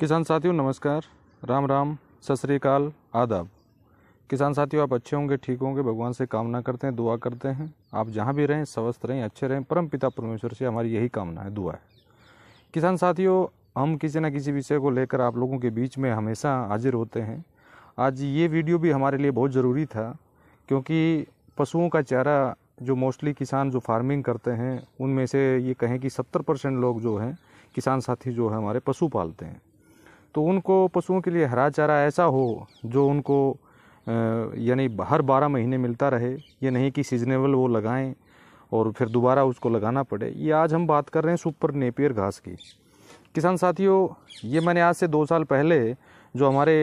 किसान साथियों नमस्कार राम राम सत श्रीकाल आदाब किसान साथियों आप अच्छे होंगे ठीक होंगे भगवान से कामना करते हैं दुआ करते हैं आप जहाँ भी रहें स्वस्थ रहें अच्छे रहें परम पिता परमेश्वर से हमारी यही कामना है दुआ है किसान साथियों हम किसी न किसी विषय को लेकर आप लोगों के बीच में हमेशा हाजिर होते हैं आज ये वीडियो भी हमारे लिए बहुत ज़रूरी था क्योंकि पशुओं का चारा जो मोस्टली किसान जो फार्मिंग करते हैं उनमें से ये कहें कि सत्तर परसेंट लोग जो हैं किसान साथी जो है हमारे पशु पालते हैं तो उनको पशुओं के लिए हरा चारा ऐसा हो जो उनको यानी हर बारह महीने मिलता रहे ये नहीं कि सीजनेबल वो लगाएं और फिर दोबारा उसको लगाना पड़े ये आज हम बात कर रहे हैं सुपर नेपियर घास की किसान साथियों ये मैंने आज से दो साल पहले जो हमारे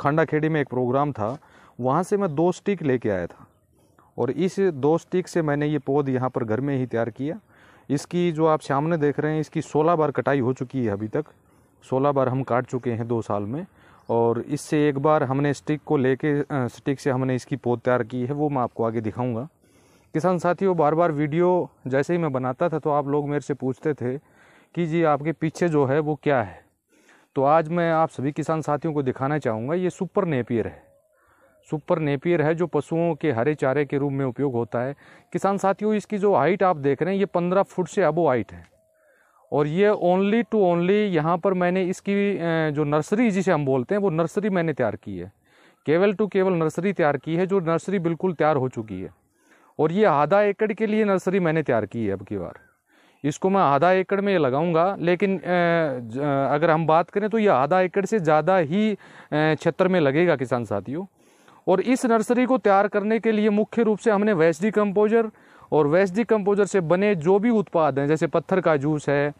खांडा खेड़ी में एक प्रोग्राम था वहाँ से मैं दो स्टिक लेके आया था और इस दो स्टिक से मैंने ये पौध यहाँ पर घर में ही तैयार किया इसकी जो आप सामने देख रहे हैं इसकी 16 बार कटाई हो चुकी है अभी तक सोलह बार हम काट चुके हैं दो साल में और इससे एक बार हमने स्टिक को लेके स्टिक से हमने इसकी पोत तैयार की है वो मैं आपको आगे दिखाऊंगा किसान साथियों बार बार वीडियो जैसे ही मैं बनाता था तो आप लोग मेरे से पूछते थे कि जी आपके पीछे जो है वो क्या है तो आज मैं आप सभी किसान साथियों को दिखाना चाहूँगा ये सुपर नेपियर है सुपर नेपियर है जो पशुओं के हरे चारे के रूप में उपयोग होता है किसान साथियों इसकी जो हाइट आप देख रहे हैं ये पंद्रह फुट से अबो हाइट है और ये ओनली टू ओनली यहाँ पर मैंने इसकी जो नर्सरी जिसे हम बोलते हैं वो नर्सरी मैंने तैयार की है केवल टू केवल नर्सरी तैयार की है जो नर्सरी बिल्कुल तैयार हो चुकी है और ये आधा एकड़ के लिए नर्सरी मैंने तैयार की है अब की बार इसको मैं आधा एकड़ में लगाऊंगा लेकिन अगर हम बात करें तो ये आधा एकड़ से ज़्यादा ही क्षेत्र में लगेगा किसान साथियों और इस नर्सरी को तैयार करने के लिए मुख्य रूप से हमने वेस्डी कंपोजर और वैश्विक कंपोजर से बने जो भी उत्पाद हैं जैसे पत्थर का जूस है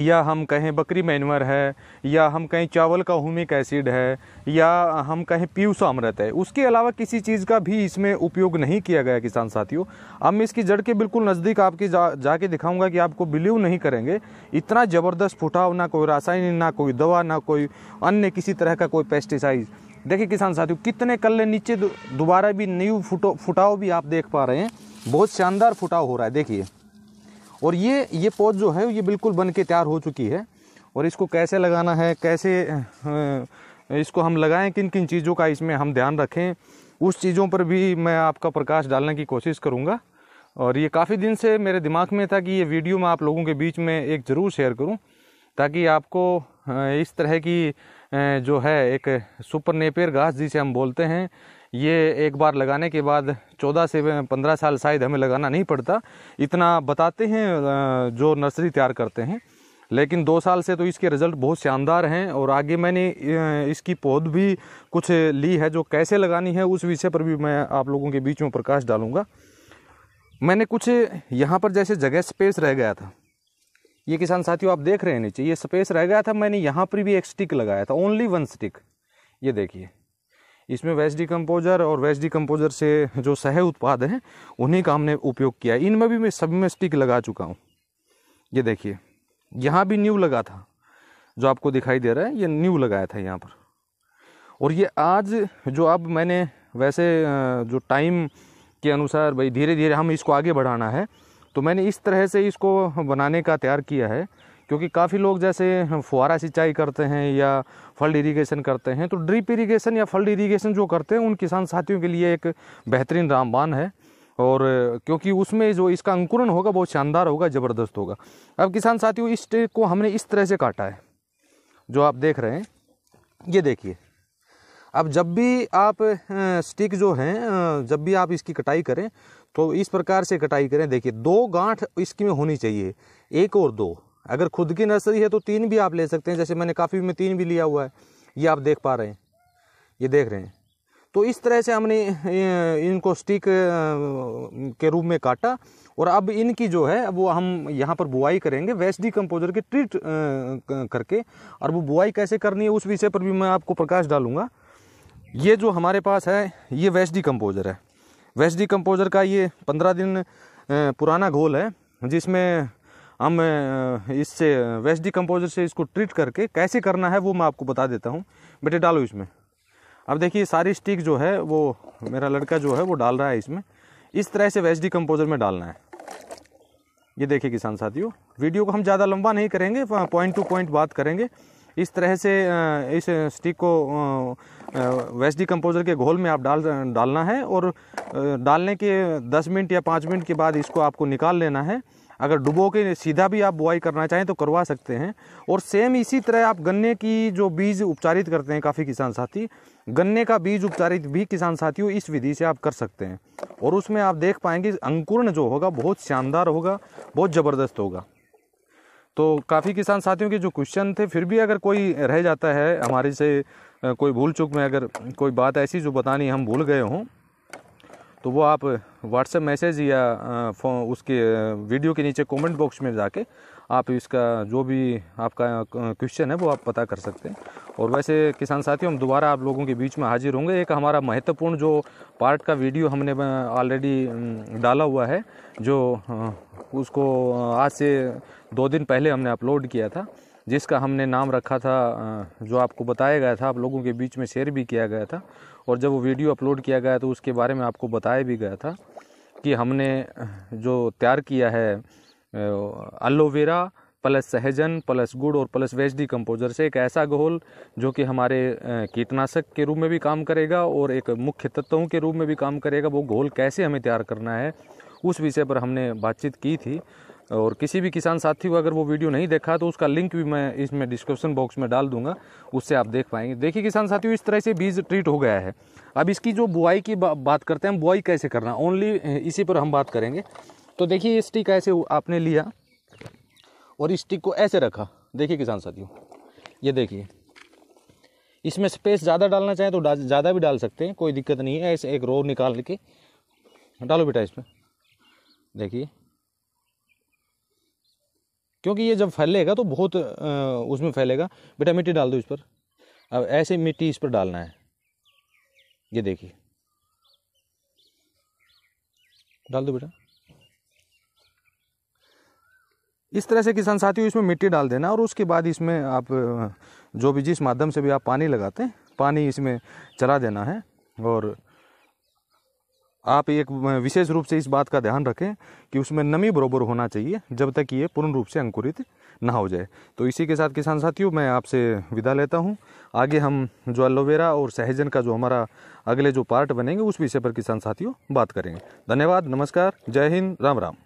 या हम कहें बकरी मैनवर है या हम कहें चावल का हुमिक एसिड है या हम कहें अमृत है उसके अलावा किसी चीज़ का भी इसमें उपयोग नहीं किया गया किसान साथियों अब मैं इसकी जड़ के बिल्कुल नज़दीक आपकी जा जाके दिखाऊंगा कि आपको बिलीव नहीं करेंगे इतना ज़बरदस्त फुटाव ना कोई रासायनिक ना कोई दवा ना कोई अन्य किसी तरह का कोई पेस्टिसाइड देखिए किसान साथियों कितने कल्ले नीचे दोबारा भी न्यू फुटो फुटाव भी आप देख पा रहे हैं बहुत शानदार फुटाव हो रहा है देखिए और ये ये पौध जो है ये बिल्कुल बन के तैयार हो चुकी है और इसको कैसे लगाना है कैसे इसको हम लगाएं किन किन चीज़ों का इसमें हम ध्यान रखें उस चीज़ों पर भी मैं आपका प्रकाश डालने की कोशिश करूँगा और ये काफ़ी दिन से मेरे दिमाग में था कि ये वीडियो मैं आप लोगों के बीच में एक ज़रूर शेयर करूँ ताकि आपको इस तरह की जो है एक सुपर नेपेर घास जिसे हम बोलते हैं ये एक बार लगाने के बाद 14 से 15 साल शायद हमें लगाना नहीं पड़ता इतना बताते हैं जो नर्सरी तैयार करते हैं लेकिन दो साल से तो इसके रिज़ल्ट बहुत शानदार हैं और आगे मैंने इसकी पौध भी कुछ ली है जो कैसे लगानी है उस विषय पर भी मैं आप लोगों के बीच में प्रकाश डालूँगा मैंने कुछ यहाँ पर जैसे जगह स्पेस रह गया था ये किसान साथियों आप देख रहे हैं नीचे ये स्पेस रह गया था मैंने यहाँ पर भी एक स्टिक लगाया था ओनली वन स्टिक ये देखिए इसमें वेस्ट डिकम्पोजर और वेस्ट डिकम्पोजर से जो सह उत्पाद हैं उन्हीं का हमने उपयोग किया इनमें भी मैं सब में स्टिक लगा चुका हूँ ये देखिए यहाँ भी न्यू लगा था जो आपको दिखाई दे रहा है ये न्यू लगाया था यहाँ पर और ये आज जो अब मैंने वैसे जो टाइम के अनुसार भाई धीरे धीरे हम इसको आगे बढ़ाना है तो मैंने इस तरह से इसको बनाने का तैयार किया है क्योंकि काफ़ी लोग जैसे फुहारा सिंचाई करते हैं या फल्ड इरीगेशन करते हैं तो ड्रिप इरीगेशन या फल्ड इरीगेशन जो करते हैं उन किसान साथियों के लिए एक बेहतरीन रामबान है और क्योंकि उसमें जो इसका अंकुरन होगा बहुत शानदार होगा ज़बरदस्त होगा अब किसान साथियों इस टेक को हमने इस तरह से काटा है जो आप देख रहे हैं ये देखिए अब जब भी आप स्टिक जो हैं जब भी आप इसकी कटाई करें तो इस प्रकार से कटाई करें देखिए दो गांठ इसकी में होनी चाहिए एक और दो अगर खुद की नर्सरी है तो तीन भी आप ले सकते हैं जैसे मैंने काफ़ी में तीन भी लिया हुआ है ये आप देख पा रहे हैं ये देख रहे हैं तो इस तरह से हमने इनको स्टिक के रूप में काटा और अब इनकी जो है वो हम यहाँ पर बुआई करेंगे वेस्ट डी कंपोजर के ट्रीट करके और वो बुआई कैसे करनी है उस विषय पर भी मैं आपको प्रकाश डालूँगा ये जो हमारे पास है ये वेस्ट डी कम्पोज़र है वेस्ट डी कम्पोज़र का ये पंद्रह दिन पुराना घोल है जिसमें हम इससे वेस्ट डिकम्पोजर से इसको ट्रीट करके कैसे करना है वो मैं आपको बता देता हूँ बेटे डालो इसमें अब देखिए सारी स्टिक जो है वो मेरा लड़का जो है वो डाल रहा है इसमें इस तरह से वेस्ट डिकम्पोजर में डालना है ये देखिए किसान साथियों वीडियो को हम ज़्यादा लंबा नहीं करेंगे पॉइंट टू पॉइंट बात करेंगे इस तरह से इस स्टिक को वेस्ट डिकम्पोजर के घोल में आप डाल डालना है और डालने के 10 मिनट या 5 मिनट के बाद इसको आपको निकाल लेना है अगर डुबो के सीधा भी आप बुआई करना चाहें तो करवा सकते हैं और सेम इसी तरह आप गन्ने की जो बीज उपचारित करते हैं काफ़ी किसान साथी गन्ने का बीज उपचारित भी किसान साथियों इस विधि से आप कर सकते हैं और उसमें आप देख पाएंगे अंकुरण जो होगा बहुत शानदार होगा बहुत ज़बरदस्त होगा तो काफ़ी किसान साथियों के जो क्वेश्चन थे फिर भी अगर कोई रह जाता है हमारे से कोई भूल चूक में अगर कोई बात ऐसी जो बतानी हम भूल गए हों तो वो आप व्हाट्सएप मैसेज या उसके वीडियो के नीचे कमेंट बॉक्स में जाके आप इसका जो भी आपका क्वेश्चन है वो आप पता कर सकते हैं और वैसे किसान साथियों हम दोबारा आप लोगों के बीच में हाजिर होंगे एक हमारा महत्वपूर्ण जो पार्ट का वीडियो हमने ऑलरेडी डाला हुआ है जो उसको आज से दो दिन पहले हमने अपलोड किया था जिसका हमने नाम रखा था जो आपको बताया गया था आप लोगों के बीच में शेयर भी किया गया था और जब वो वीडियो अपलोड किया गया तो उसके बारे में आपको बताया भी गया था कि हमने जो तैयार किया है एलोवेरा प्लस सहजन प्लस गुड़ और प्लस वेज डी कंपोजर से एक ऐसा घोल जो कि हमारे कीटनाशक के रूप में भी काम करेगा और एक मुख्य तत्वों के रूप में भी काम करेगा वो घोल कैसे हमें तैयार करना है उस विषय पर हमने बातचीत की थी और किसी भी किसान साथी को अगर वो वीडियो नहीं देखा तो उसका लिंक भी मैं इसमें डिस्क्रिप्शन बॉक्स में डाल दूंगा उससे आप देख पाएंगे देखिए किसान साथियों इस तरह से बीज ट्रीट हो गया है अब इसकी जो बुआई की बा, बात करते हैं हम बुआई कैसे करना ओनली इसी पर हम बात करेंगे तो देखिए ये स्टिक ऐसे आपने लिया और इस स्टिक को ऐसे रखा देखिए किसान साथियों ये देखिए इसमें स्पेस ज़्यादा डालना चाहें तो ज़्यादा भी डाल सकते हैं कोई दिक्कत नहीं है ऐसे एक रो निकाल के डालो बेटा इसमें देखिए क्योंकि ये जब फैलेगा तो बहुत उसमें फैलेगा बेटा मिट्टी डाल दो इस पर अब ऐसे मिट्टी इस पर डालना है ये देखिए डाल दो बेटा इस तरह से किसान साथियों इसमें मिट्टी डाल देना और उसके बाद इसमें आप जो भी जिस माध्यम से भी आप पानी लगाते हैं पानी इसमें चला देना है और आप एक विशेष रूप से इस बात का ध्यान रखें कि उसमें नमी बरोबर होना चाहिए जब तक ये पूर्ण रूप से अंकुरित ना हो जाए तो इसी के साथ किसान साथियों मैं आपसे विदा लेता हूँ आगे हम जो एलोवेरा और सहजन का जो हमारा अगले जो पार्ट बनेंगे उस विषय पर किसान साथियों बात करेंगे धन्यवाद नमस्कार जय हिंद राम राम